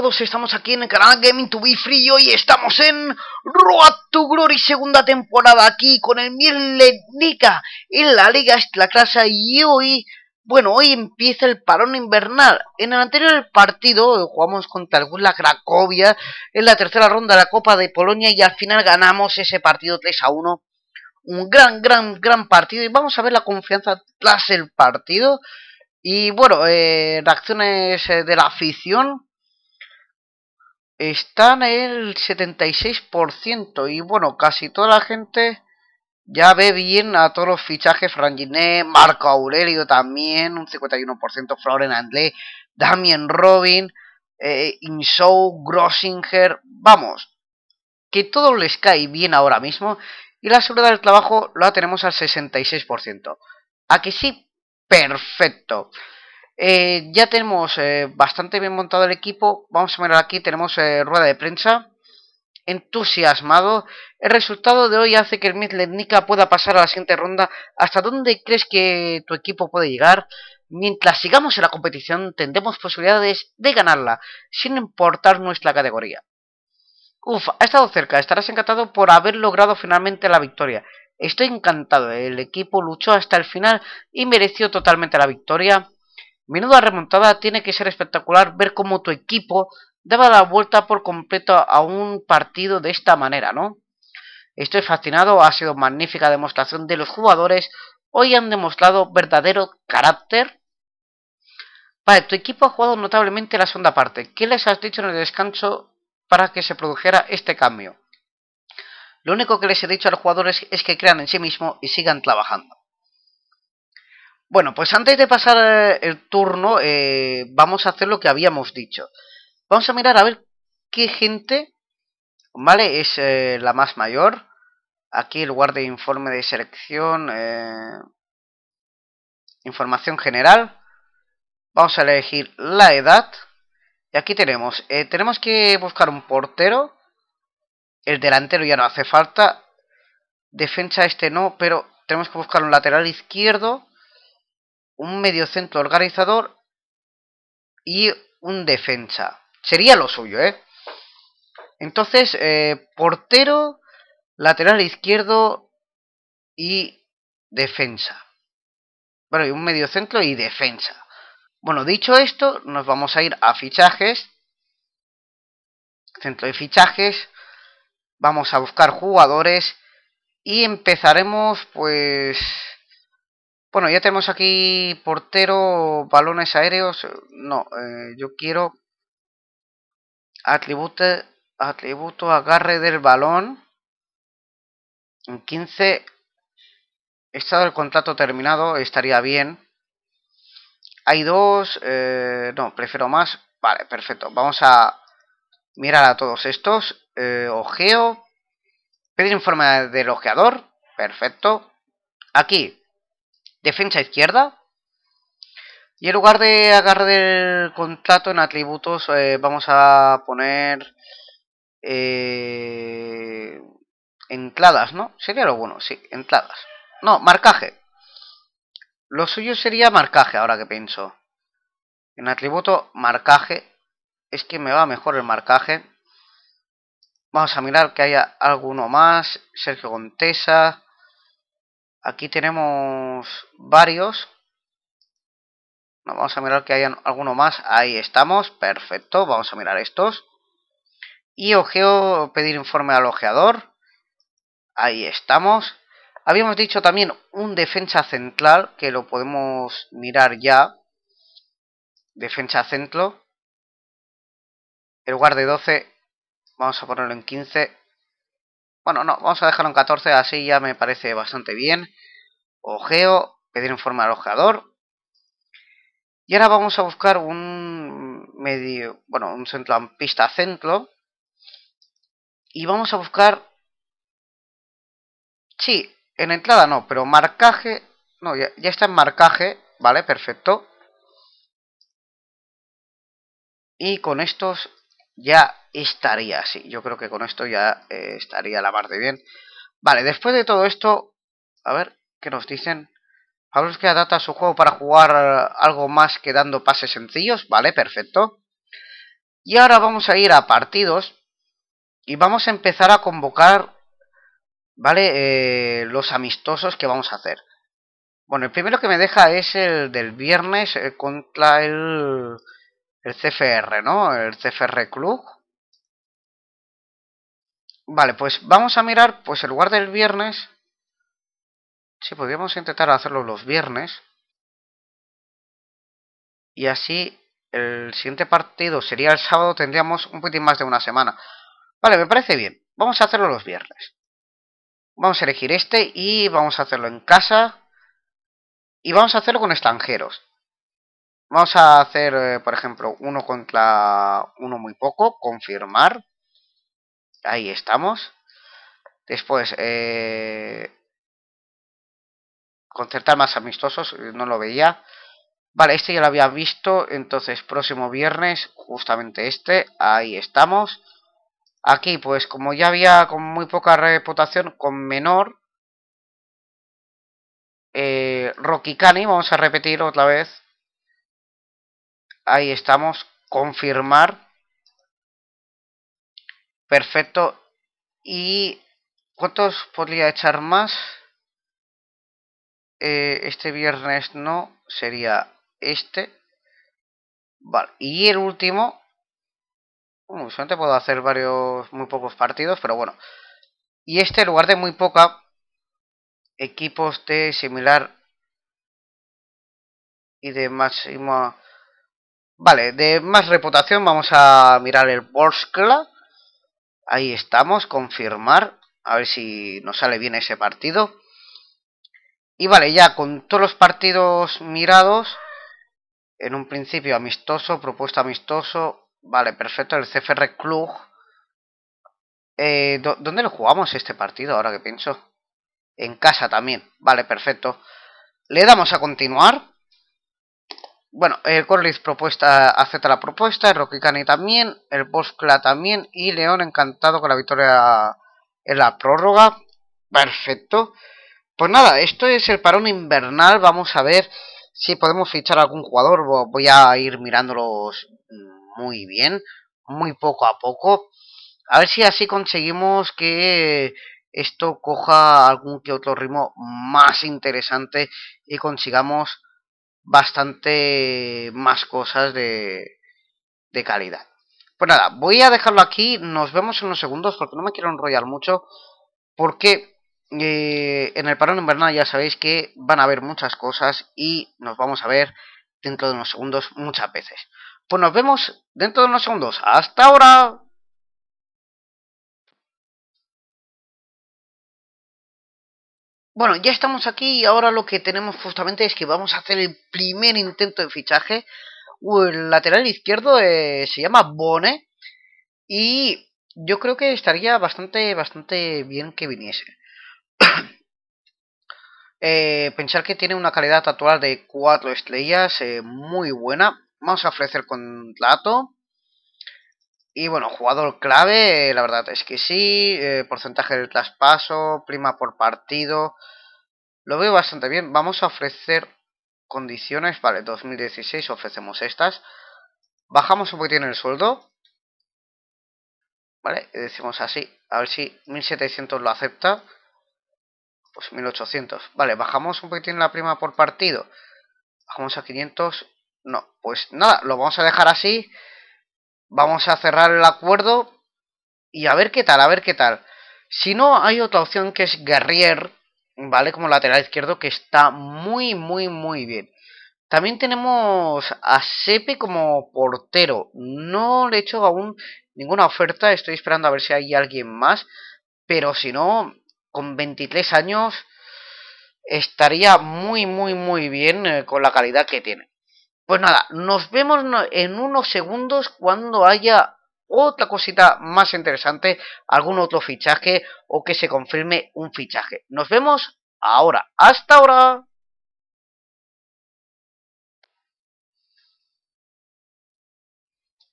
todos, estamos aquí en el canal Gaming to Be Free y hoy estamos en Road to Glory segunda temporada aquí con el Letnica en la Liga es la y hoy, bueno, hoy empieza el parón invernal. En el anterior partido jugamos contra el Cracovia en la tercera ronda de la Copa de Polonia y al final ganamos ese partido 3 a 1. Un gran, gran, gran partido y vamos a ver la confianza tras el partido. Y bueno, eh, reacciones eh, de la afición están el 76% y bueno, casi toda la gente ya ve bien a todos los fichajes, Franginé, Marco Aurelio también, un 51%, Florian André, Damien Robin, eh, Insou, Grossinger, vamos, que todo les cae bien ahora mismo y la seguridad del trabajo la tenemos al 66%. ¿A que sí? Perfecto. Eh, ya tenemos eh, bastante bien montado el equipo. Vamos a mirar aquí, tenemos eh, rueda de prensa. Entusiasmado. El resultado de hoy hace que el Midletnica pueda pasar a la siguiente ronda. ¿Hasta dónde crees que tu equipo puede llegar? Mientras sigamos en la competición, tendremos posibilidades de ganarla, sin importar nuestra categoría. Uf, ha estado cerca. Estarás encantado por haber logrado finalmente la victoria. Estoy encantado. El equipo luchó hasta el final y mereció totalmente la victoria. Menuda remontada tiene que ser espectacular ver cómo tu equipo daba la vuelta por completo a un partido de esta manera, ¿no? Estoy fascinado, ha sido magnífica demostración de los jugadores, hoy han demostrado verdadero carácter. Vale, tu equipo ha jugado notablemente la segunda parte. ¿Qué les has dicho en el descanso para que se produjera este cambio? Lo único que les he dicho a los jugadores es que crean en sí mismos y sigan trabajando. Bueno, pues antes de pasar eh, el turno, eh, vamos a hacer lo que habíamos dicho. Vamos a mirar a ver qué gente, ¿vale? Es eh, la más mayor. Aquí el guardia de informe de selección, información general. Vamos a elegir la edad. Y aquí tenemos, tenemos que buscar un portero. El delantero ya no hace falta. Defensa este no, pero tenemos que buscar un lateral izquierdo un mediocentro organizador y un defensa. Sería lo suyo, ¿eh? Entonces, eh, portero, lateral izquierdo y defensa. Bueno, y un mediocentro y defensa. Bueno, dicho esto, nos vamos a ir a fichajes. Centro de fichajes. Vamos a buscar jugadores. Y empezaremos, pues... Bueno, ya tenemos aquí portero, balones aéreos. No, eh, yo quiero atributo, atributo agarre del balón. En 15, estado del contrato terminado, estaría bien. Hay dos, eh, no, prefiero más. Vale, perfecto. Vamos a mirar a todos estos. Eh, ojeo. Pedir informe del ojeador. Perfecto. Aquí, defensa izquierda. Y en lugar de agarrar el contrato en atributos, eh, vamos a poner eh, entradas, ¿no? Sería lo bueno, sí, entradas. No, marcaje. Lo suyo sería marcaje, ahora que pienso. En atributo, marcaje. Es que me va mejor el marcaje. Vamos a mirar que haya alguno más. Sergio Contesa. Aquí tenemos varios. Vamos a mirar que hay alguno más. Ahí estamos. Perfecto. Vamos a mirar estos. Y ojeo, pedir informe al ojeador. Ahí estamos. Habíamos dicho también un defensa central, que lo podemos mirar ya. Defensa centro. El lugar de 12, vamos a ponerlo en 15. Bueno, no, vamos a dejarlo en 14, así ya me parece bastante bien. Ojeo, pedir en forma alojador. Y ahora vamos a buscar un medio, bueno, un centro, pista centro. Y vamos a buscar... Sí, en entrada no, pero marcaje... No, ya está en marcaje, vale, perfecto. Y con estos ya estaría así. Yo creo que con esto ya eh, estaría la parte de bien. Vale, después de todo esto, a ver, ¿qué nos dicen? Pablo que adapta su juego para jugar algo más que dando pases sencillos. Vale, perfecto. Y ahora vamos a ir a partidos y vamos a empezar a convocar, ¿vale? Eh, los amistosos que vamos a hacer. Bueno, el primero que me deja es el del viernes eh, contra el, el CFR, ¿no? El CFR Club. Vale, pues vamos a mirar, pues el lugar del viernes. Si podríamos intentar hacerlo los viernes. Y así el siguiente partido sería el sábado, tendríamos un poquitín más de una semana. Vale, me parece bien. Vamos a hacerlo los viernes. Vamos a elegir este y vamos a hacerlo en casa. Y vamos a hacerlo con extranjeros. Vamos a hacer, eh, por ejemplo, uno contra uno muy poco, confirmar, Ahí estamos. Después, eh, concertar más amistosos, eh, no lo veía. Vale, este ya lo había visto, entonces próximo viernes, justamente este, ahí estamos. Aquí, pues como ya había con muy poca reputación, con menor, eh, Rocky Cani, vamos a repetir otra vez. Ahí estamos, confirmar. Perfecto. ¿Y cuántos podría echar más? Eh, este viernes no, sería este. Vale, y el último. Bueno, puedo hacer varios, muy pocos partidos, pero bueno. Y este, en lugar de muy poca, equipos de similar y de máxima. Vale, de más reputación, vamos a mirar el Borskla Ahí estamos, confirmar. A ver si nos sale bien ese partido. Y vale, ya con todos los partidos mirados, en un principio amistoso, propuesta amistoso, vale, perfecto, el CFR Club. Eh, ¿Dónde lo jugamos este partido ahora que pienso? En casa también, vale, perfecto. Le damos a continuar. Bueno, el Corlis propuesta, acepta la propuesta, el Cani también, el Boscla también y León encantado con la victoria en la prórroga. Perfecto. Pues nada, esto es el parón invernal, vamos a ver si podemos fichar algún jugador, voy a ir mirándolos muy bien, muy poco a poco. A ver si así conseguimos que esto coja algún que otro ritmo más interesante y consigamos bastante más cosas de, de calidad. Pues nada, voy a dejarlo aquí, nos vemos en unos segundos porque no me quiero enrollar mucho, porque eh, en el parón invernal ya sabéis que van a haber muchas cosas y nos vamos a ver dentro de unos segundos muchas veces. Pues nos vemos dentro de unos segundos, hasta ahora. Bueno, ya estamos aquí y ahora lo que tenemos justamente es que vamos a hacer el primer intento de fichaje. El lateral izquierdo eh, se llama Bone y yo creo que estaría bastante, bastante bien que viniese. Eh, pensar que tiene una calidad actual de 4 estrellas eh, muy buena. Vamos a ofrecer contrato. Y bueno, jugador clave, eh, la verdad es que sí, eh, porcentaje de traspaso, prima por partido, lo veo bastante bien. Vamos a ofrecer condiciones, vale, 2016 ofrecemos estas, bajamos un poquitín el sueldo, vale, decimos así, a ver si 1700 lo acepta, pues 1800, vale, bajamos un poquitín la prima por partido, bajamos a 500, no, pues nada, lo vamos a dejar así. Vamos a cerrar el acuerdo y a ver qué tal, a ver qué tal. Si no, hay otra opción que es Guerrier, ¿vale? Como lateral izquierdo, que está muy, muy, muy bien. También tenemos a Sepe como portero. No le he hecho aún ninguna oferta, estoy esperando a ver si hay alguien más. Pero si no, con 23 años estaría muy, muy, muy bien eh, con la calidad que tiene. Pues nada, nos vemos en unos segundos cuando haya otra cosita más interesante, algún otro fichaje o que se confirme un fichaje. Nos vemos ahora. Hasta ahora.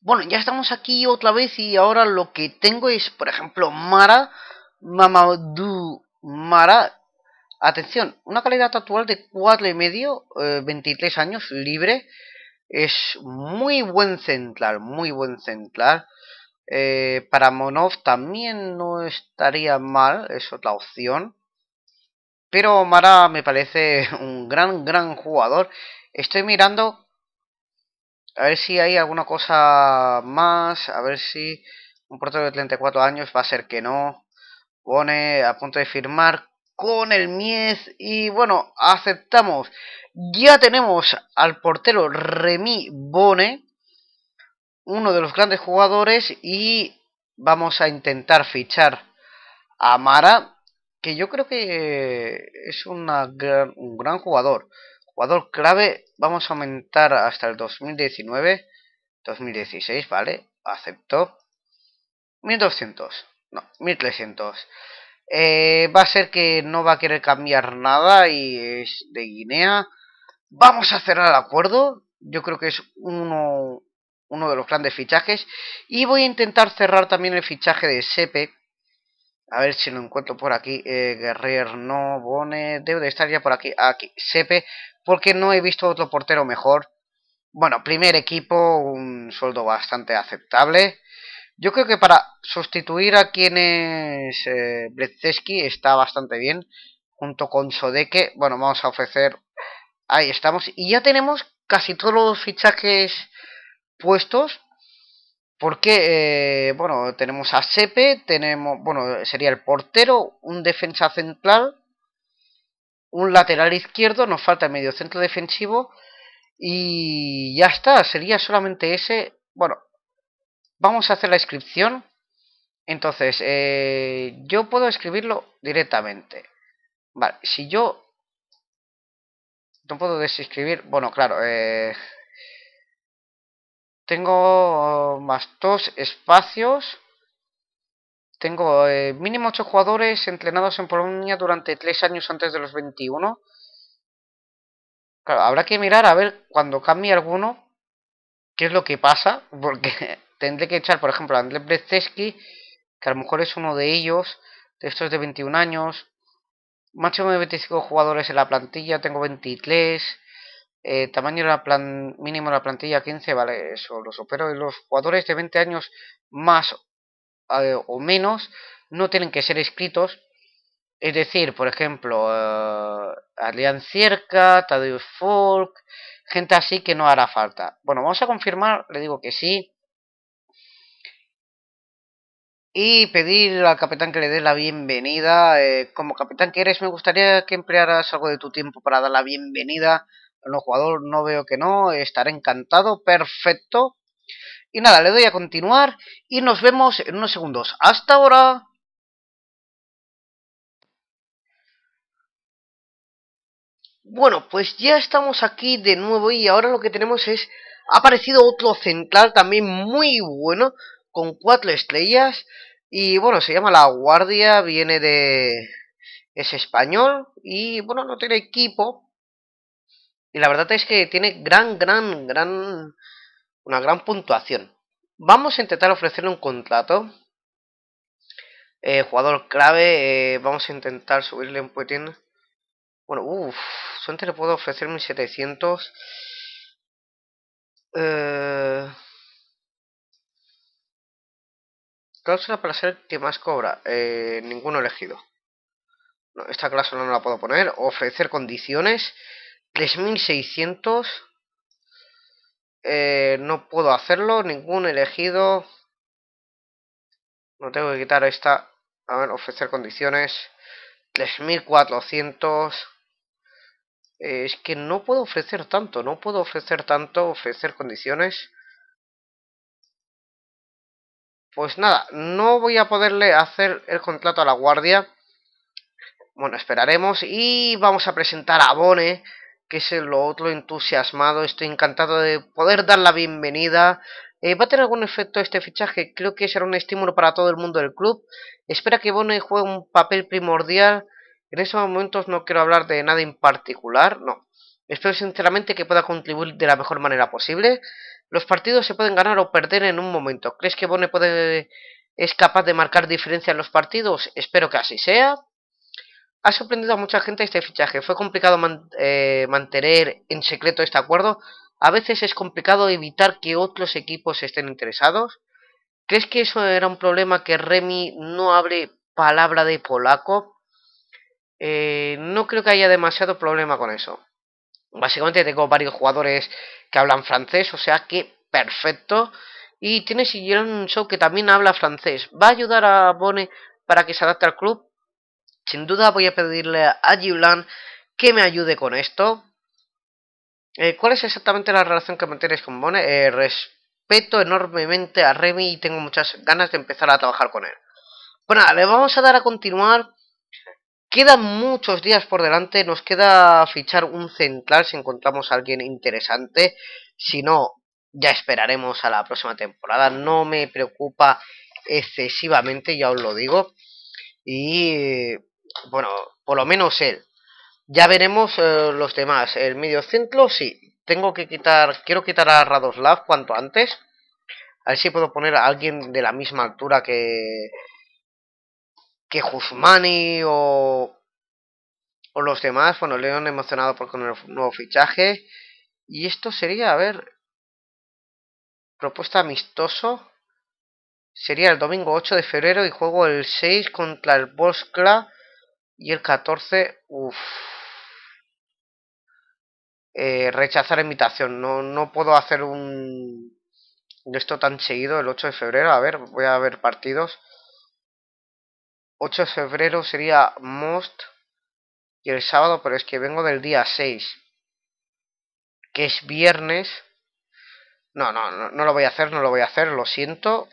Bueno, ya estamos aquí otra vez y ahora lo que tengo es, por ejemplo, Mara, Mamadou Mara, Atención, una calidad actual de 4,5, 23 eh, años, libre. Es muy buen central, muy buen central. Eh, para Monov también no estaría mal, es otra opción. Pero Mara me parece un gran, gran jugador. Estoy mirando a ver si hay alguna cosa más, a ver si un portero de 34 años va a ser que no. Pone a punto de firmar con el Mies y bueno, aceptamos. Ya tenemos al portero Remy Bone, uno de los grandes jugadores y vamos a intentar fichar a Mara, que yo creo que es una gran, un gran jugador. Jugador clave, vamos a aumentar hasta el 2019, 2016, ¿vale? Aceptó. 1200, no, 1300. Eh, va a ser que no va a querer cambiar nada y es de Guinea. Vamos a cerrar el acuerdo. Yo creo que es uno, uno de los grandes fichajes. Y voy a intentar cerrar también el fichaje de Sepe. A ver si lo encuentro por aquí. Eh, Guerrer no, Bone. Debe de estar ya por aquí. Aquí, Sepe. Porque no he visto otro portero mejor. Bueno, primer equipo, un sueldo bastante aceptable. Yo creo que para sustituir a quienes eh, es está bastante bien. Junto con Sodeke, bueno, vamos a ofrecer... Ahí estamos. Y ya tenemos casi todos los fichajes puestos. Porque, eh, bueno, tenemos a Sepe, tenemos, bueno, sería el portero, un defensa central, un lateral izquierdo, nos falta el medio centro defensivo y ya está, sería solamente ese, bueno, vamos a hacer la inscripción. Entonces, eh, yo puedo escribirlo directamente. Vale, si yo... No puedo desescribir. Bueno, claro, eh, tengo más dos espacios. Tengo eh, mínimo ocho jugadores entrenados en Polonia durante tres años antes de los 21. Claro, habrá que mirar a ver cuando cambie alguno qué es lo que pasa, porque tendré que echar, por ejemplo, a Andrés que a lo mejor es uno de ellos, de estos de 21 años. Máximo de 25 jugadores en la plantilla, tengo 23. Eh, tamaño la plan mínimo de la plantilla 15, vale, eso lo supero. Y los jugadores de 20 años más eh, o menos no tienen que ser escritos Es decir, por ejemplo, eh, Cierca, Tadeusz Folk, gente así que no hará falta. Bueno, vamos a confirmar, le digo que sí y pedir al capitán que le dé la bienvenida. Eh, como capitán que eres, me gustaría que emplearas algo de tu tiempo para dar la bienvenida al nuevo jugador. No veo que no, estaré encantado, perfecto. Y nada, le doy a continuar y nos vemos en unos segundos. ¡Hasta ahora! Bueno, pues ya estamos aquí de nuevo y ahora lo que tenemos es... Ha aparecido otro central también muy bueno con cuatro estrellas. Y bueno, se llama La Guardia, viene de... es español y bueno, no tiene equipo. Y la verdad es que tiene gran, gran, gran... una gran puntuación. Vamos a intentar ofrecerle un contrato. Eh, jugador clave, eh, vamos a intentar subirle un poquitín. Bueno, uff, suerte le puedo ofrecer 1700. Eh... Cláusula para ser que más cobra. Eh, ninguno elegido. esta cláusula no la puedo poner. Ofrecer condiciones. 3600. Eh, no puedo hacerlo. Ningún elegido. No tengo que quitar esta. A ver, ofrecer condiciones. 3400. Eh, es que no puedo ofrecer tanto. No puedo ofrecer tanto. Ofrecer condiciones. Pues nada, no voy a poderle hacer el contrato a la guardia. Bueno, esperaremos y vamos a presentar a Bone, que es el otro entusiasmado. Estoy encantado de poder dar la bienvenida. Eh, ¿Va a tener algún efecto este fichaje? Creo que será un estímulo para todo el mundo del club. Espera que Bone juegue un papel primordial. En estos momentos no quiero hablar de nada en particular, no. Espero sinceramente que pueda contribuir de la mejor manera posible. Los partidos se pueden ganar o perder en un momento. ¿Crees que Bone es capaz de marcar diferencia en los partidos? Espero que así sea. Ha sorprendido a mucha gente este fichaje. Fue complicado eh, mantener en secreto este acuerdo. A veces es complicado evitar que otros equipos estén interesados. ¿Crees que eso era un problema que Remy no hable palabra de polaco? Eh, no creo que haya demasiado problema con eso. Básicamente tengo varios jugadores que hablan francés, o sea que perfecto. Y tiene un Show que también habla francés. ¿Va a ayudar a Bone para que se adapte al club? Sin duda voy a pedirle a Yulan que me ayude con esto. Eh, ¿Cuál es exactamente la relación que mantienes con Bone? Eh, respeto enormemente a Remy y tengo muchas ganas de empezar a trabajar con él. Bueno, le vamos a dar a continuar quedan muchos días por delante, nos queda fichar un central si encontramos a alguien interesante, si no, ya esperaremos a la próxima temporada, no me preocupa excesivamente, ya os lo digo, y bueno, por lo menos él, ya veremos eh, los demás, el medio centro sí, tengo que quitar, quiero quitar a Radoslav cuanto antes, a ver si puedo poner a alguien de la misma altura que que Guzmani o, o los demás. Bueno, León emocionado por con el nuevo fichaje. Y esto sería, a ver, propuesta amistoso. Sería el domingo 8 de febrero y juego el 6 contra el Boscla y el 14, uff. Eh, rechazar invitación. No, no puedo hacer un esto tan seguido el 8 de febrero. A ver, voy a ver partidos. 8 de febrero sería Most y el sábado, pero es que vengo del día 6, que es viernes. No, no, no, no lo voy a hacer, no lo voy a hacer, lo siento.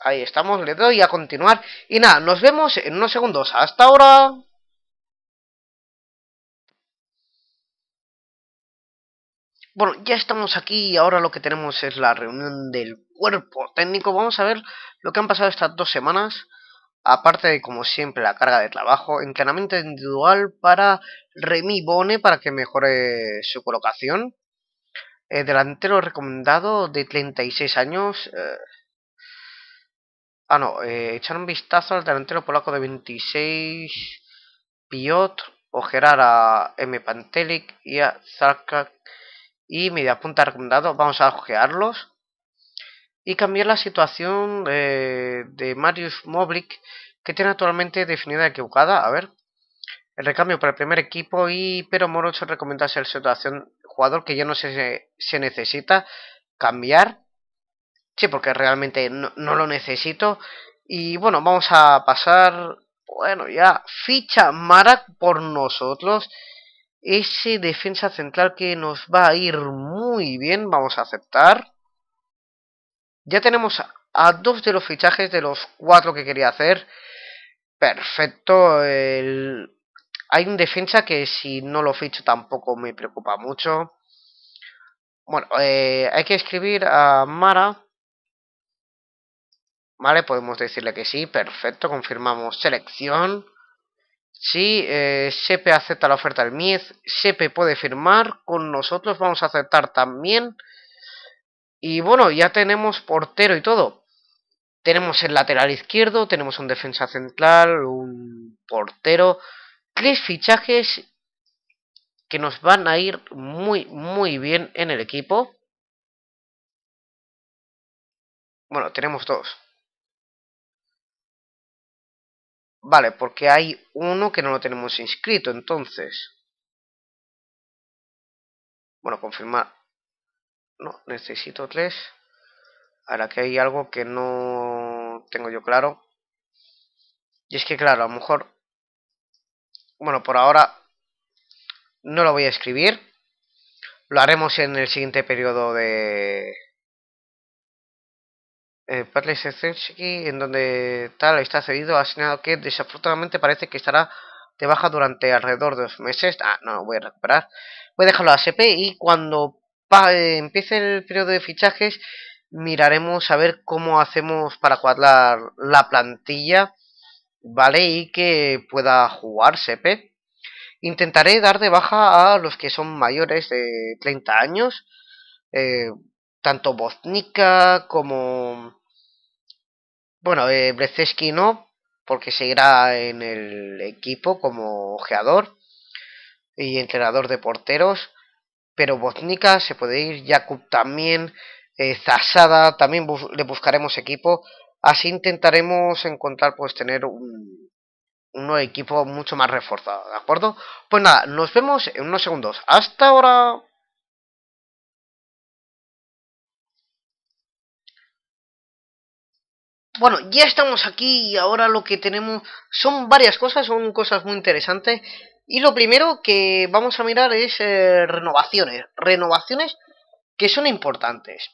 Ahí estamos, le doy a continuar. Y nada, nos vemos en unos segundos. Hasta ahora. Bueno, ya estamos aquí y ahora lo que tenemos es la reunión del cuerpo técnico. Vamos a ver lo que han pasado estas dos semanas. Aparte de, como siempre, la carga de trabajo, entrenamiento individual para Remy Bone para que mejore su colocación. Eh, delantero recomendado de 36 años. Eh, ah, no, eh, echar un vistazo al delantero polaco de 26, Piotr, Ojerar a M. Pantelic y a Zarka. Y media punta recomendado, vamos a ojearlos y cambiar la situación eh, de, Marius Moblik, que tiene actualmente definida equivocada. A ver, el recambio para el primer equipo y pero Moro recomienda ser situación jugador que ya no se, se necesita cambiar. Sí, porque realmente no, lo necesito. Y bueno, vamos a pasar. Bueno, ya ficha Marac por nosotros. Ese defensa central que nos va a ir muy bien. Vamos a aceptar. Ya tenemos a dos de los fichajes de los cuatro que quería hacer. Perfecto. El... Hay un defensa que si no lo ficho tampoco me preocupa mucho. Bueno, eh, hay que escribir a Mara. Vale, podemos decirle que sí. Perfecto, confirmamos selección. Sí, eh, acepta la oferta del MIEZ. Sepe puede firmar con nosotros. Vamos a aceptar también. Y bueno, ya tenemos portero y todo. Tenemos el lateral izquierdo, tenemos un defensa central, un portero. Tres fichajes que nos van a ir muy, muy bien en el equipo. Bueno, tenemos dos. Vale, porque hay uno que no lo tenemos inscrito, entonces. Bueno, confirmar. No, necesito tres. Ahora que hay algo que no tengo yo claro. Y es que, claro, a lo mejor... Bueno, por ahora no lo voy a escribir. Lo haremos en el siguiente periodo de... Eh, y en donde tal está cedido, ha señalado que desafortunadamente parece que estará de baja durante alrededor de dos meses. Ah, no, voy a recuperar. Voy a dejarlo a SP y cuando eh, empiece el periodo de fichajes miraremos a ver cómo hacemos para cuadrar la plantilla, ¿vale? Y que pueda jugar Sepe. Intentaré dar de baja a los que son mayores de 30 años, eh, tanto Boznica como... Bueno, eh, no, porque seguirá en el equipo como ojeador y entrenador de porteros pero Botnica se puede ir, Jakub también, eh, Zasada, también le buscaremos equipo. Así intentaremos encontrar, pues, tener un, un equipo mucho más reforzado, ¿de acuerdo? Pues nada, nos vemos en unos segundos. Hasta ahora. Bueno, ya estamos aquí y ahora lo que tenemos son varias cosas, son cosas muy interesantes y lo primero que vamos a mirar es eh, renovaciones. Renovaciones que son importantes.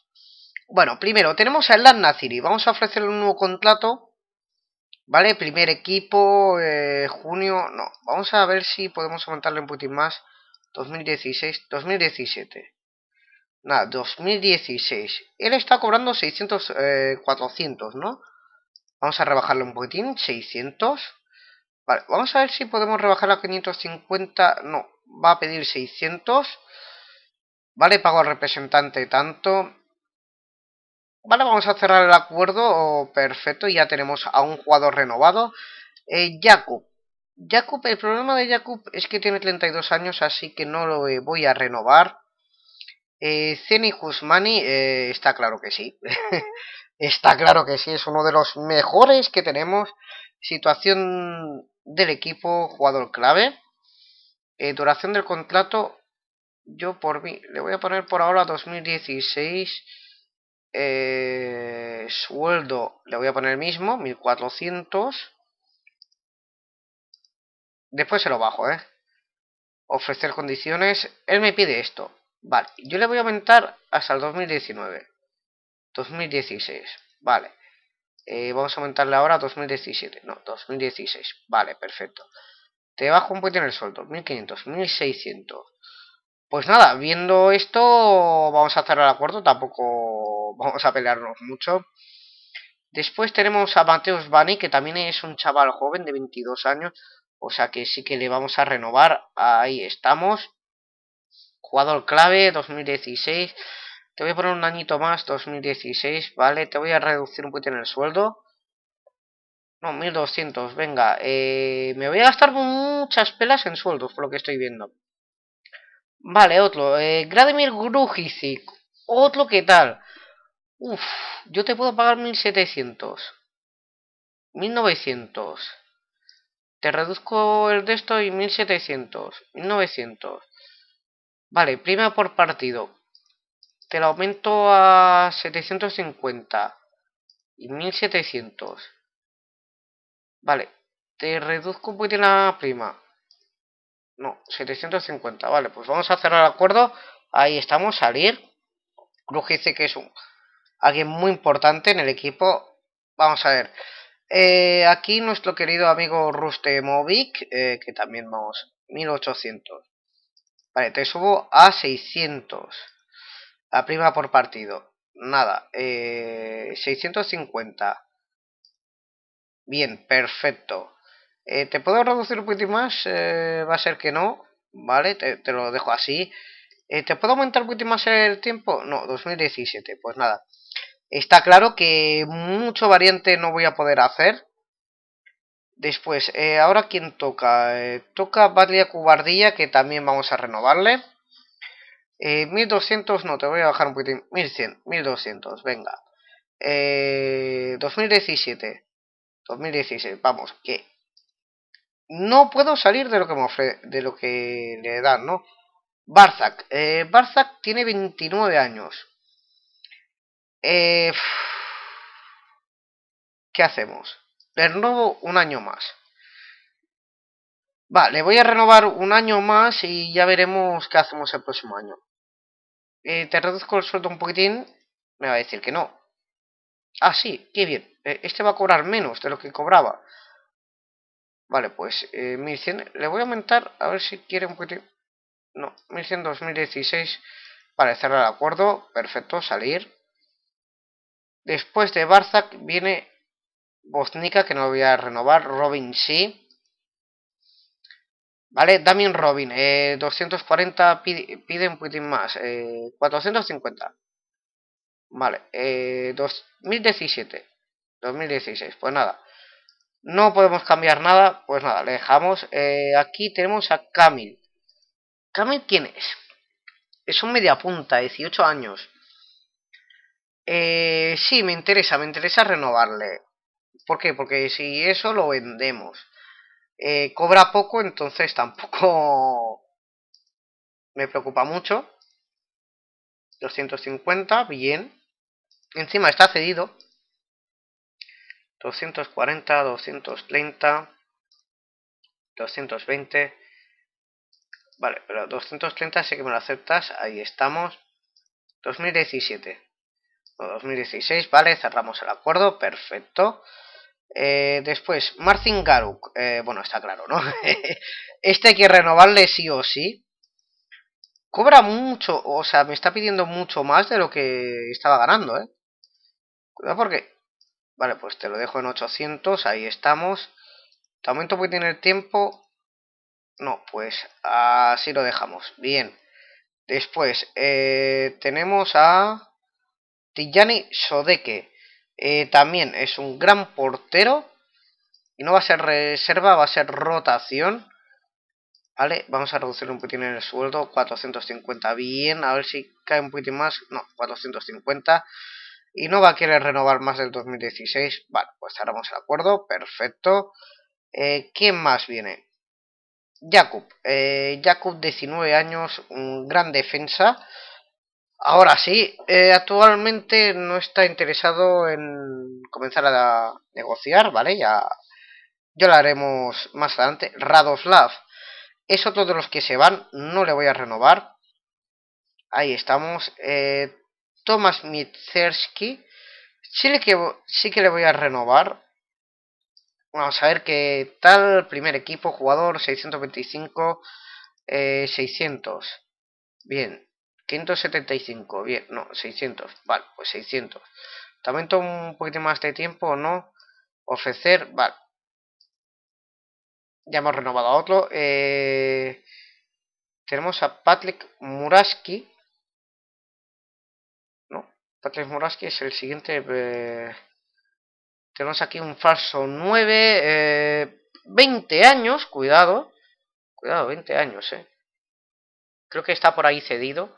Bueno, primero tenemos a Elan Naziri. Vamos a ofrecerle un nuevo contrato. ¿Vale? Primer equipo, eh, junio. No, vamos a ver si podemos aumentarle un poquitín más. 2016, 2017. Nada, 2016. Él está cobrando 600, 400, eh, ¿no? Vamos a rebajarle un poquitín, 600. Vale, vamos a ver si podemos rebajar a 550. No, va a pedir 600. Vale, pago al representante tanto. Vale, vamos a cerrar el acuerdo. Oh, perfecto, ya tenemos a un jugador renovado. Eh, Jakub. Jakub, el problema de Jacob es que tiene 32 años, así que no lo eh, voy a renovar. Eh, Zeni eh, está claro que sí. está claro que sí, es uno de los mejores que tenemos. Situación del equipo, jugador clave. Eh, duración del contrato, yo por mí, le voy a poner por ahora 2016. Eh, sueldo, le voy a poner mismo, 1400. Después se lo bajo, ¿eh? Ofrecer condiciones. Él me pide esto. Vale, yo le voy a aumentar hasta el 2019. 2016, vale. Eh, vamos a aumentarle ahora a 2017. No, 2016. Vale, perfecto. Te bajo un poquito en el sueldo. 1500, 1600. Pues nada, viendo esto, vamos a cerrar el acuerdo. Tampoco vamos a pelearnos mucho. Después tenemos a Mateus Bani, que también es un chaval joven de 22 años. O sea que sí que le vamos a renovar. Ahí estamos. Jugador clave 2016. Te voy a poner un añito más, 2016, ¿vale? Te voy a reducir un poquito en el sueldo. No, 1200, venga. Eh, me voy a gastar muchas pelas en sueldos, por lo que estoy viendo. Vale, otro. Eh, Gradimir Grujicic. Otro, ¿qué tal? Uf, yo te puedo pagar 1700. 1900. Te reduzco el de esto y 1700. 1900. Vale, prima por partido te lo aumento a 750 y 1700. Vale, te reduzco un poquito la prima. No, 750. Vale, pues vamos a cerrar el acuerdo. Ahí estamos, salir. Cruz dice que es un, alguien muy importante en el equipo. Vamos a ver. Eh, aquí nuestro querido amigo Rustemovic, eh, que también vamos, 1800. Vale, te subo a 600. La prima por partido. Nada. Eh, 650. Bien, perfecto. Eh, ¿Te puedo reducir un poquito más? Eh, va a ser que no. Vale, te, lo dejo así. Eh, ¿Te puedo aumentar un poquito más el tiempo? No, 2017. Pues nada. Está claro que mucho variante no voy a poder hacer. Después, ahora quien toca. toca Badlia Cubardía, que también vamos a renovarle. 1200, eh, no, te voy a bajar un poquitín. 1100, 1200, venga. Eh, 2017. 2016, vamos, que no puedo salir de lo que me ofre, de lo que le dan, ¿no? Barzak. Eh, Barzak tiene 29 años. Eh, ¿Qué hacemos? Le renovo un año más. Vale, voy a renovar un año más y ya veremos qué hacemos el próximo año. Eh, te reduzco el sueldo un poquitín, me va a decir que no. Ah, sí, qué bien. Eh, este va a cobrar menos de lo que cobraba. Vale, pues eh, 1100. Le voy a aumentar a ver si quiere un poquitín. No, 1100, 2016. Vale, cerrar el acuerdo. Perfecto, salir. Después de Barzak viene Boznica, que no voy a renovar. Robin sí. Vale, Damien Robin, eh, 240 pide, un poquitín más, eh, 450. Vale, eh, 2017, 2016, pues nada. No podemos cambiar nada, pues nada, le dejamos. Eh, aquí tenemos a Camil. ¿Camil quién es? Es un punta, 18 años. Eh, sí, me interesa, me interesa renovarle. ¿Por qué? Porque si eso lo vendemos. Eh, cobra poco, entonces tampoco me preocupa mucho. 250, bien. Encima está cedido. 240, 230, 220. Vale, pero 230 sé que me lo aceptas. Ahí estamos. 2017. 2016, vale, cerramos el acuerdo. Perfecto. Eh, después, Marcin Garuk. Eh, bueno, está claro, ¿no? este hay que renovarle sí o sí. Cobra mucho, o sea, me está pidiendo mucho más de lo que estaba ganando, ¿eh? Cuidado porque... Vale, pues te lo dejo en 800, ahí estamos. De momento voy tener tiempo. No, pues así lo dejamos. Bien. Después, eh, tenemos a Tijani Sodeke. Eh, también es un gran portero. Y no va a ser reserva, va a ser rotación. ¿Vale? Vamos a reducir un poquitín el sueldo. 450, bien. A ver si cae un poquitín más. No, 450. Y no va a querer renovar más del 2016. Vale, pues cerramos el acuerdo. Perfecto. Eh, ¿Quién más viene? Jacob. Eh, Jakub, 19 años, un gran defensa. Ahora sí, eh, actualmente no está interesado en comenzar a negociar, ¿vale? Ya, yo lo haremos más adelante. Radoslav es otro de los que se van, no le voy a renovar. Ahí estamos. Eh, Tomas Mitzersky, sí, que, sí que le voy a renovar. Vamos a ver qué tal, primer equipo, jugador, 625, 600. Eh, Bien, 575, bien, no, 600, vale, pues 600. También tomo un poquito más de tiempo, ¿no? Ofrecer, vale. Ya hemos renovado a otro. Eh, tenemos a Patrick Muraski. ¿No? Patrick Muraski es el siguiente. Eh, tenemos aquí un falso 9. 20 eh, años, cuidado. Cuidado, 20 años, eh. Creo que está por ahí cedido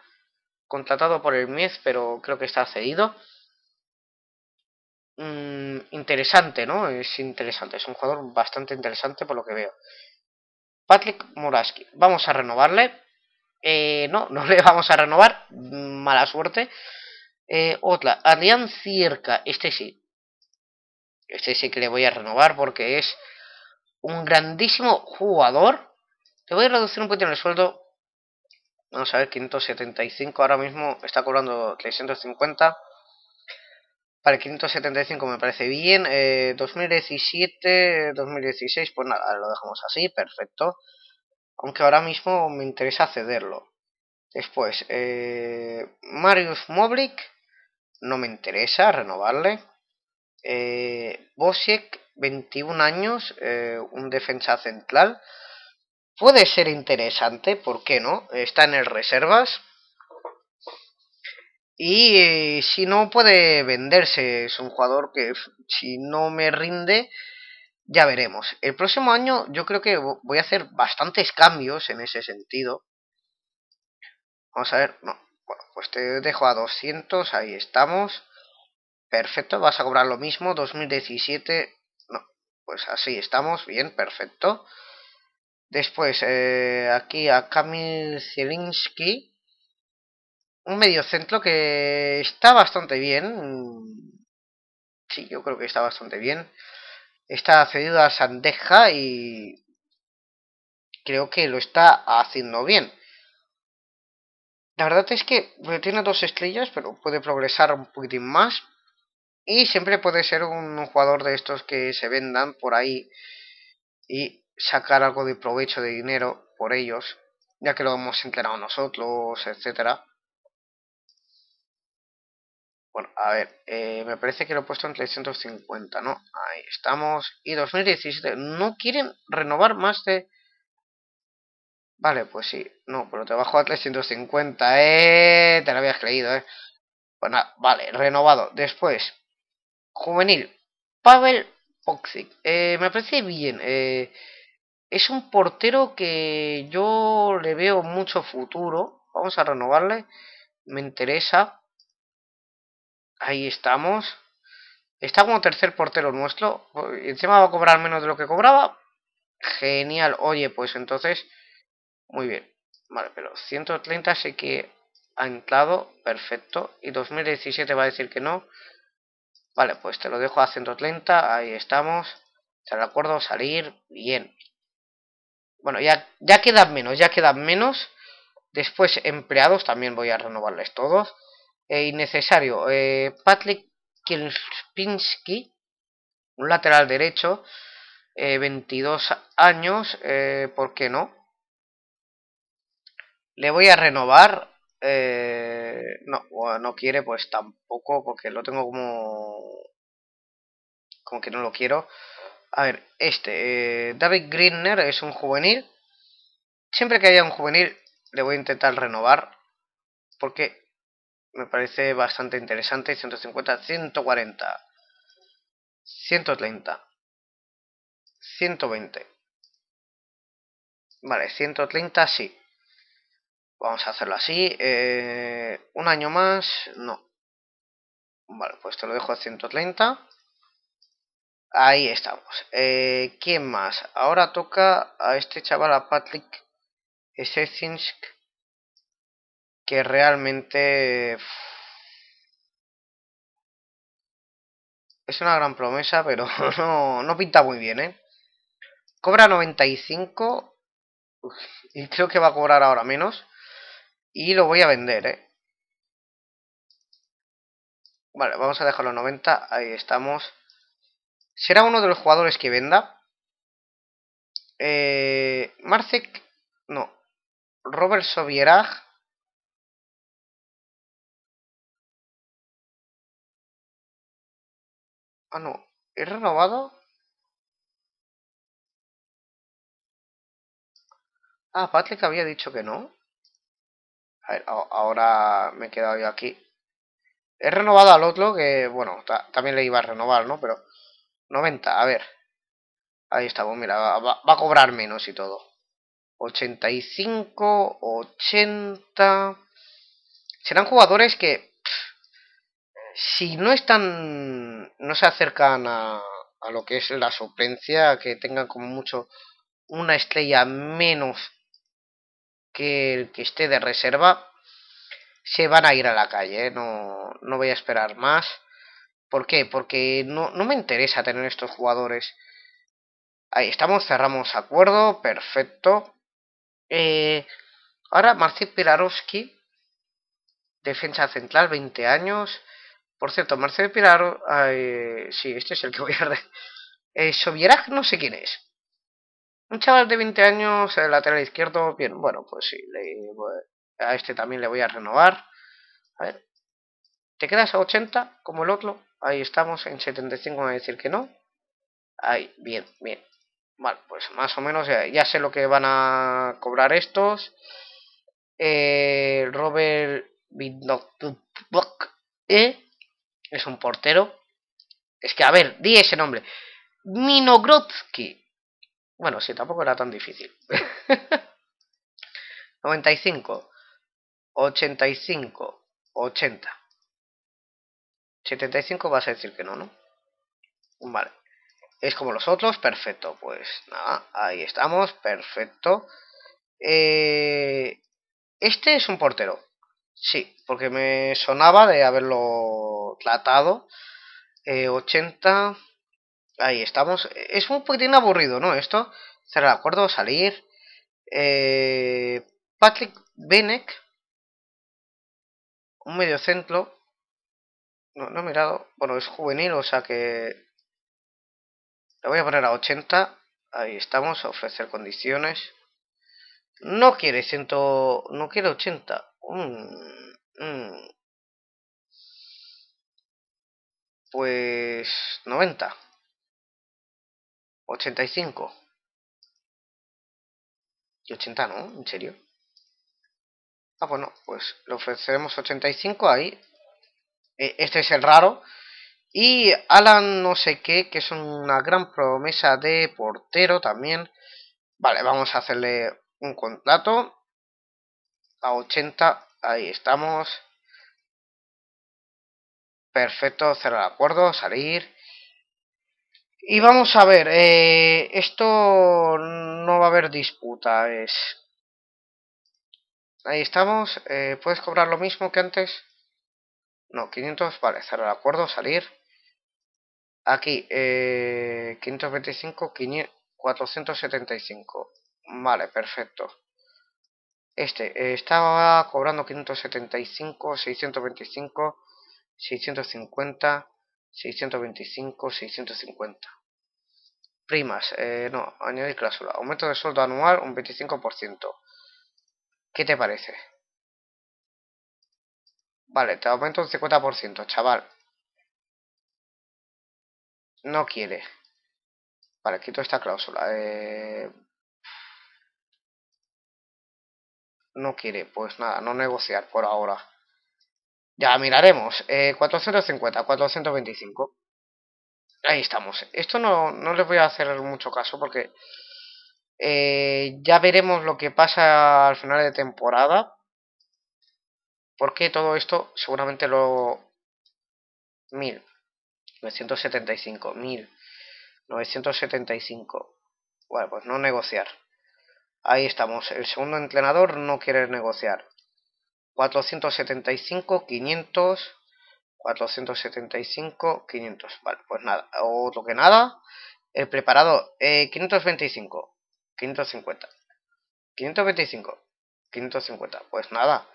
contratado por el MES, pero creo que está cedido. Mm, interesante, ¿no? Es interesante, es un jugador bastante interesante por lo que veo. Patrick Moraski, vamos a renovarle. Eh, no, no le vamos a renovar, mala suerte. Eh, otra, Adrián Cierca, este sí. Este sí que le voy a renovar porque es un grandísimo jugador. Le voy a reducir un poquito el sueldo Vamos a ver, 575 ahora mismo está cobrando 350. Para el 575 me parece bien. 2017, eh, 2016, pues nada, lo dejamos así, perfecto. Aunque ahora mismo me interesa cederlo. Después, eh, Marius Moblik, no me interesa renovarle. Eh, Bosiek, 21 años, eh, un defensa central. Puede ser interesante, ¿por qué no? Está en el reservas. Y eh, si no puede venderse, es un jugador que si no me rinde, ya veremos. El próximo año yo creo que voy a hacer bastantes cambios en ese sentido. Vamos a ver, no, bueno, pues te dejo a 200, ahí estamos. Perfecto, vas a cobrar lo mismo, 2017, no, pues así estamos, bien, perfecto. Después, eh, aquí a Kamil Zielinski. Un centro que está bastante bien. Sí, yo creo que está bastante bien. Está cedido a Sandeja y creo que lo está haciendo bien. La verdad es que tiene dos estrellas, pero puede progresar un poquitín más. Y siempre puede ser un jugador de estos que se vendan por ahí y sacar algo de provecho de dinero por ellos, ya que lo hemos enterado nosotros, etcétera. Bueno, a ver, eh, me parece que lo he puesto en 350, ¿no? Ahí estamos. Y 2017, no quieren renovar más de... Vale, pues sí. No, pero te bajo a 350, ¿eh? Te lo habías creído, ¿eh? Bueno, pues vale, renovado. Después, juvenil. Pavel Poxic. Eh, me parece bien. Eh, es un portero que yo le veo mucho futuro. Vamos a renovarle. Me interesa. Ahí estamos. Está como tercer portero nuestro. Encima va a cobrar menos de lo que cobraba. Genial. Oye, pues entonces... Muy bien. Vale, pero 130 sé que ha entrado. Perfecto. Y 2017 va a decir que no. Vale, pues te lo dejo a 130. Ahí estamos. Se de acuerdo? Salir. Bien. Bueno, ya, ya quedan menos, ya quedan menos. Después empleados, también voy a renovarles todos. Eh, innecesario, eh, Patrick Kielspinski, un lateral derecho, 22 eh, años, eh, ¿por qué no? Le voy a renovar. no, no quiere, pues tampoco, porque lo tengo como... Como que no lo quiero. A ver, este, eh, David Greener es un juvenil. Siempre que haya un juvenil le voy a intentar renovar porque me parece bastante interesante. 150, 140, 130, 120. Vale, 130 sí. Vamos a hacerlo así. Eh, un año más, no. Vale, pues te lo dejo a 130. Ahí estamos. Eh, ¿Quién más? Ahora toca a este chaval, a Patrick Sesinsk, que realmente es una gran promesa, pero no, no pinta muy bien, ¿eh? Cobra 95 y creo que va a cobrar ahora menos y lo voy a vender, ¿eh? Vale, vamos a dejarlo 90, ahí estamos. Será uno de los jugadores que venda. Eh, Marcek, no. Robert Sobierag. Ah, no. ¿He renovado? Ah, Patrick había dicho que no. A ver, ahora me he quedado yo aquí. He renovado al otro, que bueno, también le iba a renovar, ¿no? Pero 90, a ver. Ahí estamos, mira, va, a cobrar menos y todo. 85, 80... Serán jugadores que... si no están... No se acercan a, a lo que es la suplencia, que tengan como mucho una estrella menos que el que esté de reserva, se van a ir a la calle, ¿eh? no, no voy a esperar más. ¿Por qué? Porque no, me interesa tener estos jugadores. Ahí estamos, cerramos acuerdo, perfecto. Eh, ahora Marcin Pilarovsky, defensa central, 20 años. Por cierto, Marcel Pilarovsky, eh, sí, este es el que voy a... Eh, no sé quién es. Un chaval de 20 años, eh, lateral izquierdo, bien, bueno, pues sí, a este también le voy a renovar. A ver, te quedas a 80 como el otro, ahí estamos en 75, me a decir que no, ahí, bien, bien, vale, pues más o menos ya, sé lo que van a cobrar estos, eh, Robert eh, es un portero, es que a ver, di ese nombre, Minogrotsky, bueno, sí, tampoco era tan difícil, 95, 85, 80. 75 vas a decir que no, ¿no? Vale. Es como los otros, perfecto. Pues nada, ahí estamos, perfecto. Eh, este es un portero. Sí, porque me sonaba de haberlo tratado. 80. Eh, ahí estamos. Es un poquitín aburrido, ¿no? Esto. Cerrar acuerdo, salir. Eh, Patrick Benek. Un medio centro. No, no he mirado. Bueno, es juvenil, o sea que... Le voy a poner a 80. Ahí estamos, ofrecer condiciones. No quiere 100 No quiere 80. Mm, mm. Pues... 90. 85. Y 80 no, en serio. Ah, bueno, pues, pues le ofreceremos 85 ahí. E, este es el raro. Y Alan no sé qué, que es una gran promesa de portero también. Vale, vamos a hacerle un contrato. A 80, ahí estamos. Perfecto, cerrar acuerdo, salir. Y vamos a ver, eh, esto no va a haber disputa, es... Ahí estamos, eh, puedes cobrar lo mismo que antes. No, 500, vale, cerrar el acuerdo, salir. Aquí, 525, 500, 475. Vale, perfecto. Este, eh, estaba cobrando 575, 625, 650, 625, 650. Primas, eh, no, añadir cláusula. Aumento de sueldo anual un 25%. ¿Qué te parece? Vale, te aumento un 50%, chaval. No quiere. Vale, quito esta cláusula. Eh... No quiere, pues nada, no negociar por ahora. Ya miraremos. Eh, 450, 425. Ahí estamos. Esto no, no les voy a hacer mucho caso porque eh, ya veremos lo que pasa al final de temporada. Porque todo esto seguramente lo... 1975 975, 975. Bueno, pues no negociar. Ahí estamos. El segundo entrenador no quiere negociar. 475, 500, 475, 500. Vale, pues nada, otro que nada. El preparado, 525, 550, 525, 550. Pues nada,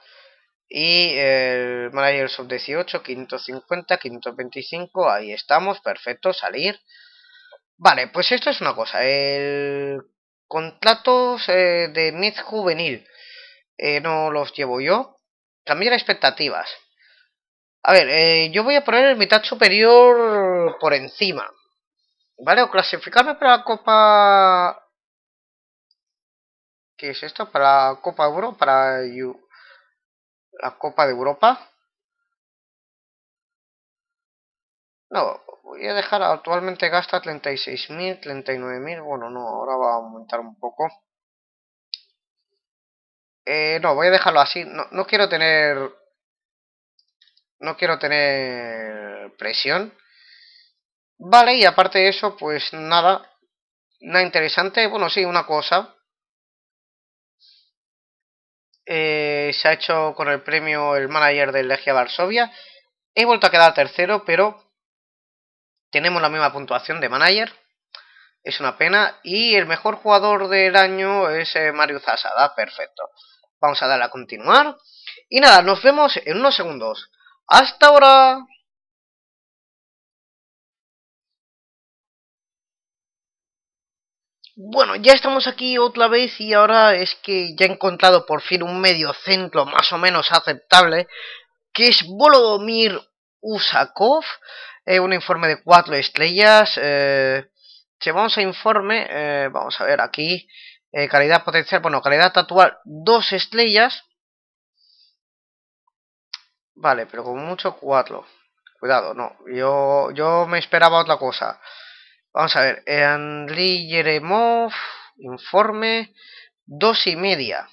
y el manager sub 18 550 525 ahí estamos perfecto salir vale pues esto es una cosa el contratos eh, de mid juvenil eh, no los llevo yo cambiar expectativas a ver eh, yo voy a poner el mitad superior por encima vale o clasificarme para la copa ¿Qué es esto? Para la Copa Euro, para la Copa de Europa. No, voy a dejar, actualmente gasta 36.000, 39.000, bueno, no, ahora va a aumentar un poco. Eh, no, voy a dejarlo así, no, no quiero tener... No quiero tener presión. Vale, y aparte de eso, pues nada, nada interesante, bueno, sí, una cosa, eh, se ha hecho con el premio el manager del Legia Varsovia. He vuelto a quedar tercero, pero tenemos la misma puntuación de manager. Es una pena. Y el mejor jugador del año es eh, Mario Zasada. Perfecto. Vamos a darle a continuar. Y nada, nos vemos en unos segundos. ¡Hasta ahora! Bueno, ya estamos aquí otra vez y ahora es que ya he encontrado por fin un medio centro más o menos aceptable, que es Volodymyr Usakov, eh, un informe de cuatro estrellas. Eh, vamos a informe, eh, vamos a ver aquí, eh, calidad potencial, bueno, calidad actual, dos estrellas. Vale, pero con mucho cuatro. Cuidado, no, yo, yo me esperaba otra cosa. Vamos a ver, Andriy Yeremov, informe, dos y media.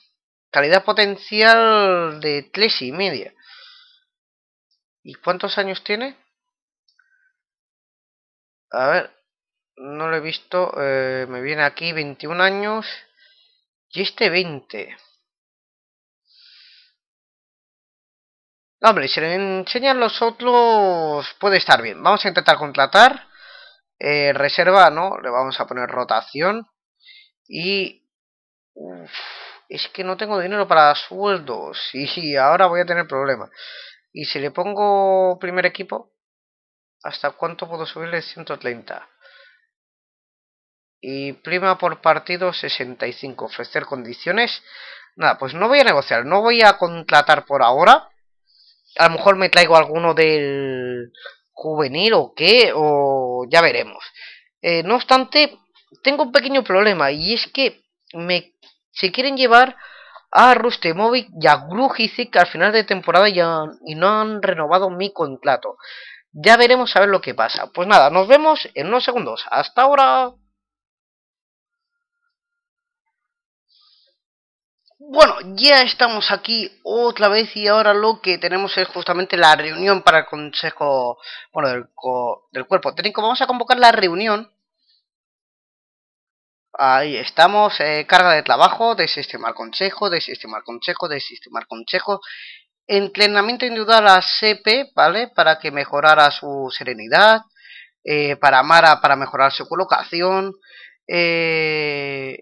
Calidad potencial de tres y media. ¿Y cuántos años tiene? A ver, no lo he visto. Eh, me viene aquí 21 años y este 20. Hombre, si le enseñan los otros puede estar bien. Vamos a intentar contratar. Eh, reserva, ¿no? Le vamos a poner rotación. Y... es que no tengo dinero para sueldos. Y ahora voy a tener problemas. Y si le pongo primer equipo, ¿hasta cuánto puedo subirle? 130. Y prima por partido 65. Ofrecer condiciones. Nada, pues no voy a negociar. No voy a contratar por ahora. A lo mejor me traigo alguno del juvenil o qué, o ya veremos. Eh, no obstante, tengo un pequeño problema y es que me se quieren llevar a Rustemovic y a Grujic al final de temporada ya y no han renovado mi contrato. Ya veremos a ver lo que pasa. Pues nada, nos vemos en unos segundos. Hasta ahora. Bueno, ya estamos aquí otra vez y ahora lo que tenemos es justamente la reunión para el consejo, bueno, del, cuerpo técnico. Vamos a convocar la reunión. Ahí estamos, eh, carga de trabajo, de al consejo, de al consejo, De al consejo. Entrenamiento individual a CP, ¿vale? Para que mejorara su serenidad. Eh, para Mara, para mejorar su colocación. Eh,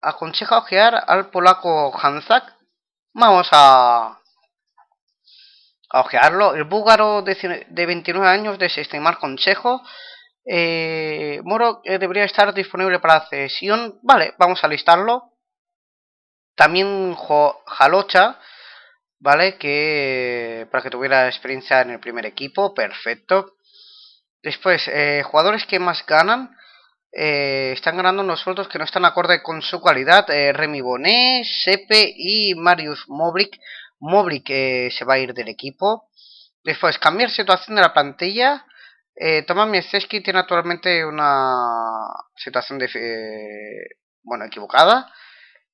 aconseja ojear al polaco Hanzak. Vamos a, ojearlo. El búlgaro de, de 29 años desestimar consejo. Eh, Moro eh, debería estar disponible para cesión. Vale, vamos a listarlo. También Jalocha, ¿vale? Que para que tuviera experiencia en el primer equipo, perfecto. Después, eh, jugadores que más ganan. Eh, están ganando unos sueldos que no están acorde con su calidad. Eh, Remy Bonet, Sepe y Marius Mobrik. Mobrik eh, se va a ir del equipo. Después, cambiar situación de la plantilla. Eh, Tomás Mieseski tiene actualmente una situación de, bueno equivocada.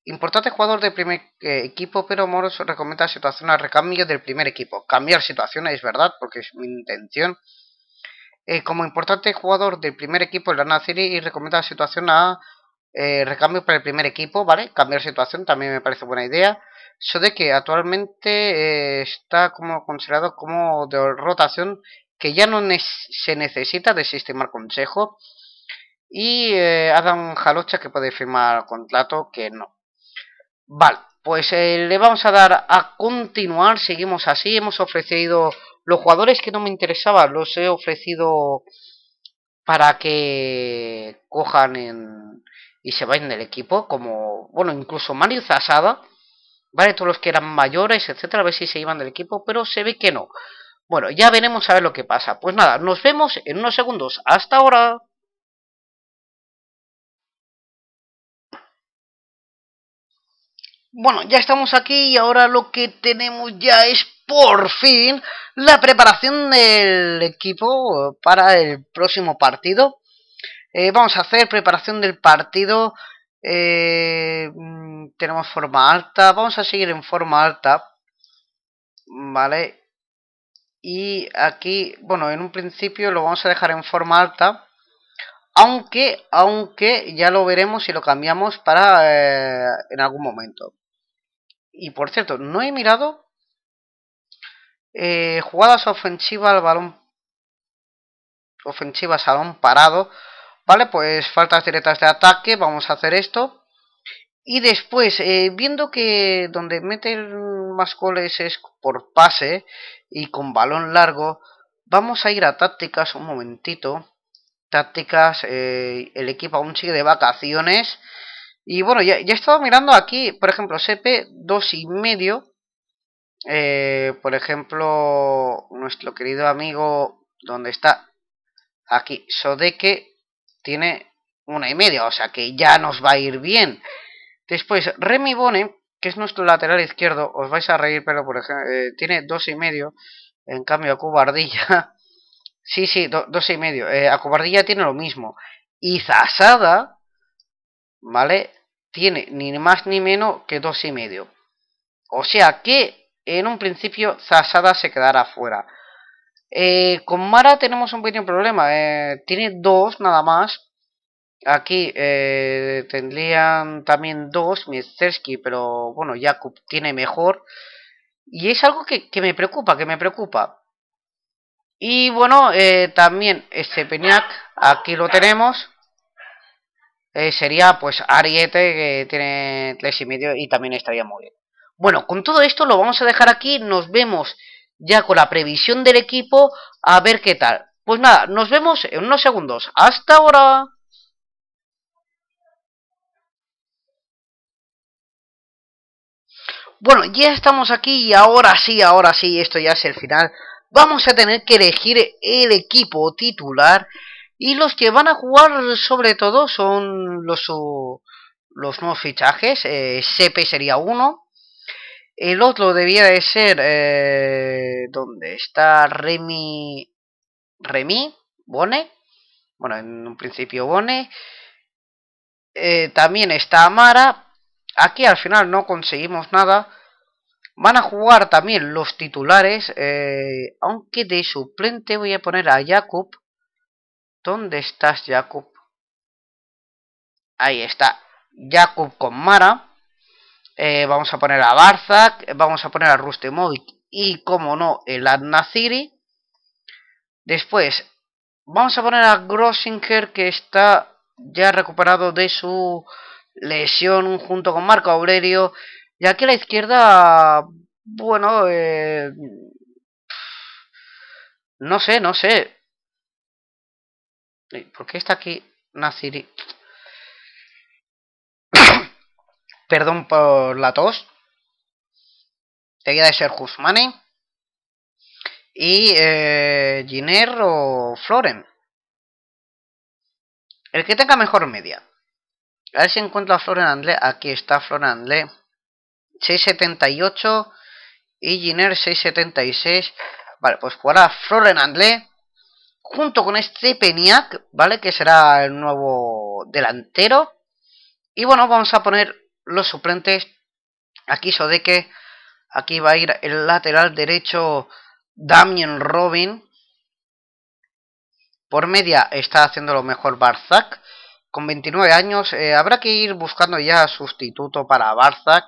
Importante jugador del primer equipo, pero Moros recomienda situación al recambio del primer equipo. Cambiar situación es verdad, porque es mi intención. Eh, como importante jugador del primer equipo de la Nación y la situación a eh, recambio para el primer equipo, ¿vale? Cambiar situación también me parece buena idea. eso de que actualmente eh, está como considerado como de rotación que ya no se necesita de sistema consejo. Y Adam Jalocha que puede firmar contrato que no. Vale, pues le vamos a dar a continuar. Seguimos así. Hemos ofrecido los jugadores que no me interesaban los he ofrecido para que cojan en, y se vayan del equipo, como, bueno, incluso Mario Zasada, ¿vale? Todos los que eran mayores, etcétera, a ver si se iban del equipo, pero se ve que no. Bueno, ya veremos a ver lo que pasa. Pues nada, nos vemos en unos segundos. Hasta ahora. Bueno, ya estamos aquí y ahora lo que tenemos ya es por fin la preparación del equipo para el próximo partido. Eh, vamos a hacer preparación del partido. Eh, mm, tenemos forma alta. Vamos a seguir en forma alta. Vale. Y aquí, bueno, en un principio lo vamos a dejar en forma alta. Aunque, aunque ya lo veremos si lo cambiamos para eh, en algún momento. Y por cierto, no he mirado eh, jugadas ofensivas al balón. Ofensivas al balón parado. Vale, pues faltas directas de ataque. Vamos a hacer esto. Y después, eh, viendo que donde meten más goles es por pase y con balón largo, vamos a ir a tácticas un momentito. Tácticas, eh, el equipo aún sigue de vacaciones. Y bueno, ya, ya he estado mirando aquí, por ejemplo, CP 2,5. Eh, por ejemplo, nuestro querido amigo, donde está aquí, Sodeke, tiene una y media, o sea que ya nos va a ir bien. Después, Remi Bone, que es nuestro lateral izquierdo, os vais a reír, pero por ejemplo, eh, tiene dos y medio. En cambio, a Cubardilla sí, sí, dos y medio. Eh, a Cubardilla tiene lo mismo. Y Zasada, ¿vale? Tiene ni más ni menos que dos y medio. O sea que en un principio Zasada se quedará fuera. Eh, con Mara tenemos un pequeño problema. Eh, tiene dos nada más. Aquí eh, tendrían también dos, Miestersky, pero bueno, Jakub tiene mejor. Y es algo que, que, me preocupa, que me preocupa. Y bueno, también este Peñac, aquí lo tenemos. Eh, sería pues Ariete que tiene tres y medio y también estaría muy bien. Bueno, con todo esto lo vamos a dejar aquí, nos vemos ya con la previsión del equipo a ver qué tal. Pues nada, nos vemos en unos segundos. Hasta ahora. Bueno, ya estamos aquí y ahora sí, ahora sí, esto ya es el final. Vamos a tener que elegir el equipo titular y los que van a jugar sobre todo son los, los nuevos fichajes. CP eh, sería uno. El otro debía de ser... Eh, ¿Dónde donde está Remy... Remy, Bone. Bueno, en un principio Bone. Eh, también está Amara. Aquí al final no conseguimos nada. Van a jugar también los titulares, aunque de suplente voy a poner a Jacob ¿Dónde estás, Jacob? Ahí está. Jacob con Mara. Eh, vamos a poner a Barzak. Vamos a poner a Rustemovic. Y, como no, el Adnaziri. Después, vamos a poner a Grossinger, que está ya recuperado de su lesión junto con Marco Aurelio. Y aquí a la izquierda, bueno, eh, no sé, no sé. ¿Por qué está aquí Naziri? Perdón por la tos. Tenía de ser Guzmán Y eh, Giner o Floren. El que tenga mejor media. A ver si encuentro a Floren Andle. Aquí está Floren Andle. 678 y Giner 676. Vale, pues jugará Floren Andle junto con este Peniac, ¿vale? Que será el nuevo delantero. Y bueno, vamos a poner los suplentes. Aquí Sodeque, aquí va a ir el lateral derecho Damien Robin. Por media está haciendo lo mejor Barzak. Con 29 años eh, habrá que ir buscando ya sustituto para Barzak.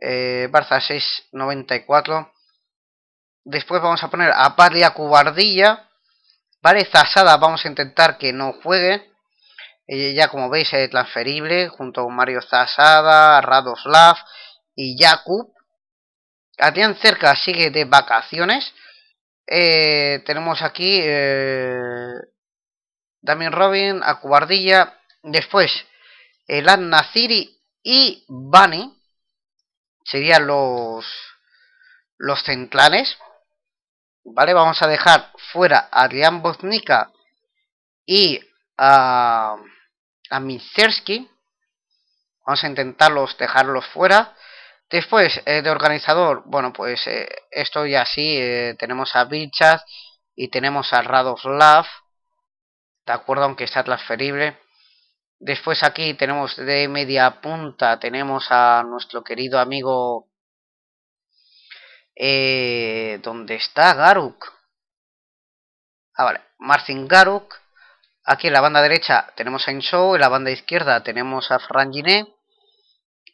Eh, Barzak 694. Después vamos a poner a a Cubardilla Vale, Zasada vamos a intentar que no juegue. ya como veis es transferible junto con Mario Zasada, Radoslav y Jakub. Adrián Cerca sigue de vacaciones. Eh, tenemos aquí eh, Damien Robin, Acuardilla, Después el eh, Naziri y Bani. Serían los, los centrales. ¿vale? Vamos a dejar fuera a Adrián Boznica y a, a Vamos a intentarlos dejarlos fuera. Después eh, de organizador, bueno, pues eh, esto ya sí, eh, tenemos a Bichat y tenemos a Radoslav, de acuerdo, aunque está transferible. Después aquí tenemos de media punta, tenemos a nuestro querido amigo eh, ¿Dónde está Garuk? Ah, vale. Martin Garuk. Aquí en la banda derecha tenemos a Insou, en la banda izquierda tenemos a Franginé.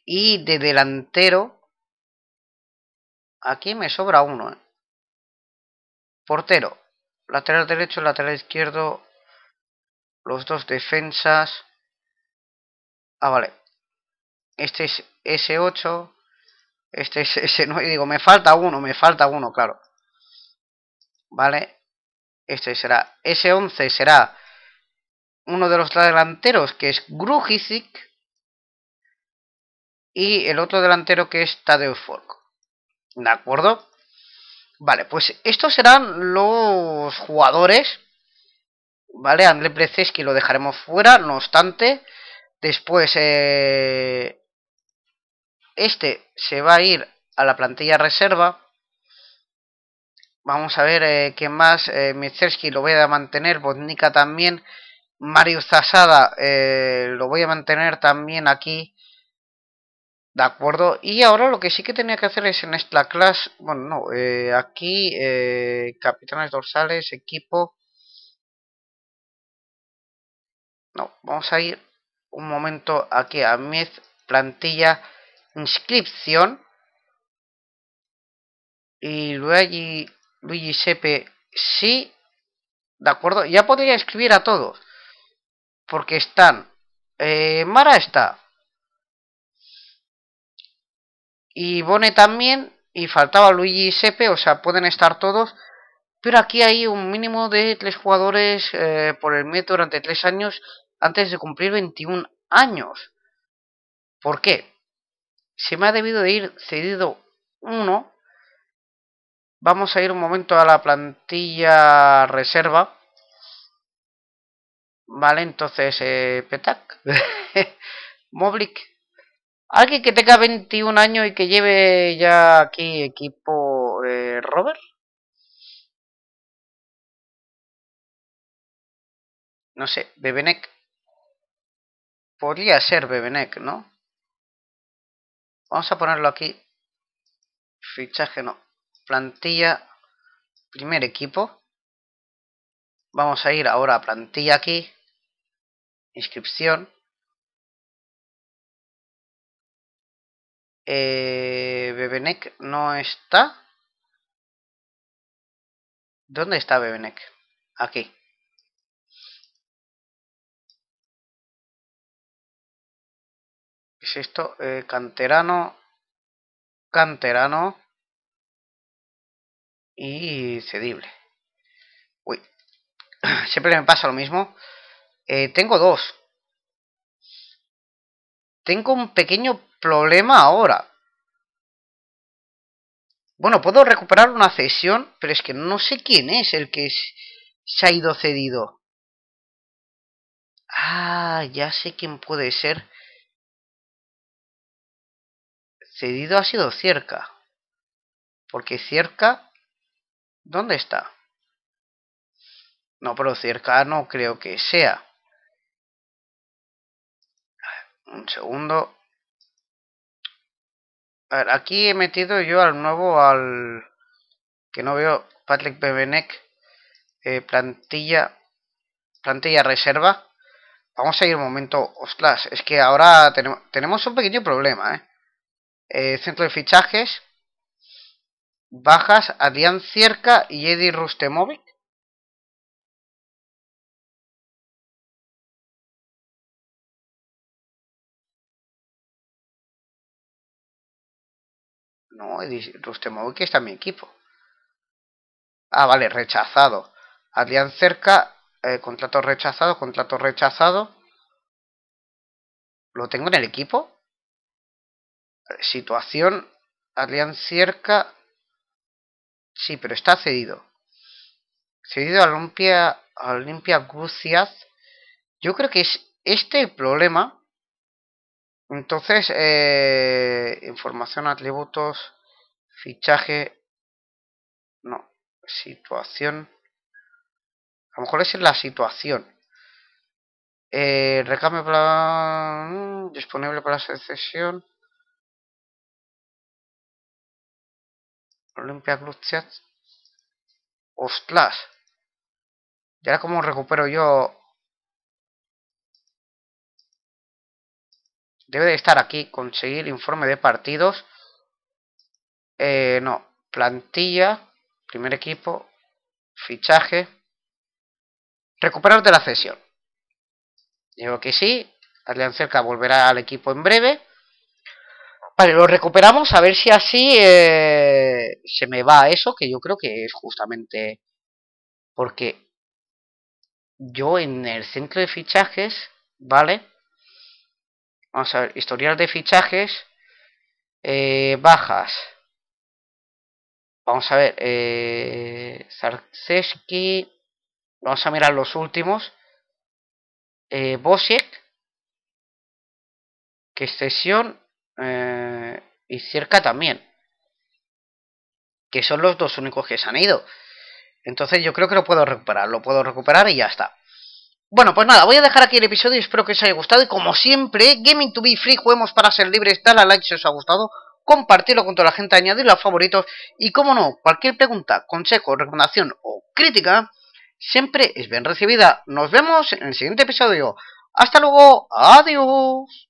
Y de delantero... Aquí me sobra uno. ¿eh? Portero. Lateral derecho, lateral izquierdo. Los dos defensas. Ah, vale. Este es S8. Este, es ese no, y digo, me falta uno, me falta uno, claro. ¿Vale? Este será, ese 11 será uno de los delanteros que es Grujicic y el otro delantero que es Tadeusz Fork. ¿De acuerdo? Vale, pues estos serán los jugadores. ¿Vale? André Preceski lo dejaremos fuera, no obstante. Después, eh, este se va a ir a la plantilla reserva. Vamos a ver eh, qué más. Eh, lo voy a mantener. Botnica también. Mario Zasada eh, lo voy a mantener también aquí. De acuerdo. Y ahora lo que sí que tenía que hacer es en esta clase. Bueno, no. Eh, aquí, capitanes dorsales, equipo. No, vamos a ir un momento aquí a Miz, plantilla inscripción y Luigi, Luigi Sepe sí, de acuerdo, ya podría escribir a todos, porque están, eh, Mara está, y Bone también, y faltaba Luigi y Sepe, o sea, pueden estar todos, pero aquí hay un mínimo de tres jugadores eh, por el mes durante tres años antes de cumplir 21 años. ¿Por qué? se me ha debido de ir cedido uno. Vamos a ir un momento a la plantilla reserva. Vale, entonces, eh, Petac, Moblik. Alguien que tenga 21 años y que lleve ya aquí equipo eh, Robert. No sé, Bebenek. Podría ser Bebenek, ¿no? Vamos a ponerlo aquí. Fichaje no. Plantilla. Primer equipo. Vamos a ir ahora a plantilla aquí. Inscripción. Eh, Bebenek no está. ¿Dónde está Bebenek? Aquí. es esto? Eh, canterano. Canterano. Y cedible. Uy. Siempre me pasa lo mismo. Eh, tengo dos. Tengo un pequeño problema ahora. Bueno, puedo recuperar una cesión, pero es que no sé quién es el que se ha ido cedido. Ah, ya sé quién puede ser cedido ha sido cerca, Porque cerca, ¿Dónde está? No, pero cerca no creo que sea. Un segundo. A ver, aquí he metido yo al nuevo, al... Que no veo, Patrick Bebenek. Eh, plantilla... Plantilla reserva. Vamos a ir un momento... Ostras, es que ahora tenemos, tenemos un pequeño problema, ¿eh? Eh, centro de fichajes, bajas, Adrián Cierca y Eddie Rustemovic. No, Eddie Rustemovic está en mi equipo. Ah, vale, rechazado. Adrián Cerca, eh, contrato rechazado, contrato rechazado. ¿Lo tengo en el equipo? situación, Alianza cerca. Sí, pero está cedido. Cedido a Olimpia, a Olimpia Yo creo que es este el problema. Entonces, eh, información, atributos, fichaje. No, situación. A lo mejor es la situación. Eh, recambio para... Mm, disponible para secesión. Olimpia Club Ostlas. ¡Ostras! cómo recupero yo? Debe de estar aquí. Conseguir informe de partidos. Eh, no. Plantilla. Primer equipo. Fichaje. Recuperar de la cesión. Digo que sí. cerca volverá al equipo en breve. Vale, lo recuperamos, a ver si así eh, se me va eso, que yo creo que es justamente porque yo en el centro de fichajes, ¿vale? Vamos a ver, historial de fichajes, eh, bajas. Vamos a ver, eh, Zarceski, vamos a mirar los últimos. Eh, Bosiek, que es sesión eh, y cerca también. Que son los dos únicos que se han ido. Entonces yo creo que lo puedo recuperar, lo puedo recuperar y ya está. Bueno, pues nada, voy a dejar aquí el episodio espero que os haya gustado. Y como siempre, Gaming to be free, juguemos para ser libres. Dale a like si os ha gustado, compartirlo con toda la gente, añadirlo a favoritos. Y como no, cualquier pregunta, consejo, recomendación o crítica siempre es bien recibida. Nos vemos en el siguiente episodio. Hasta luego, adiós.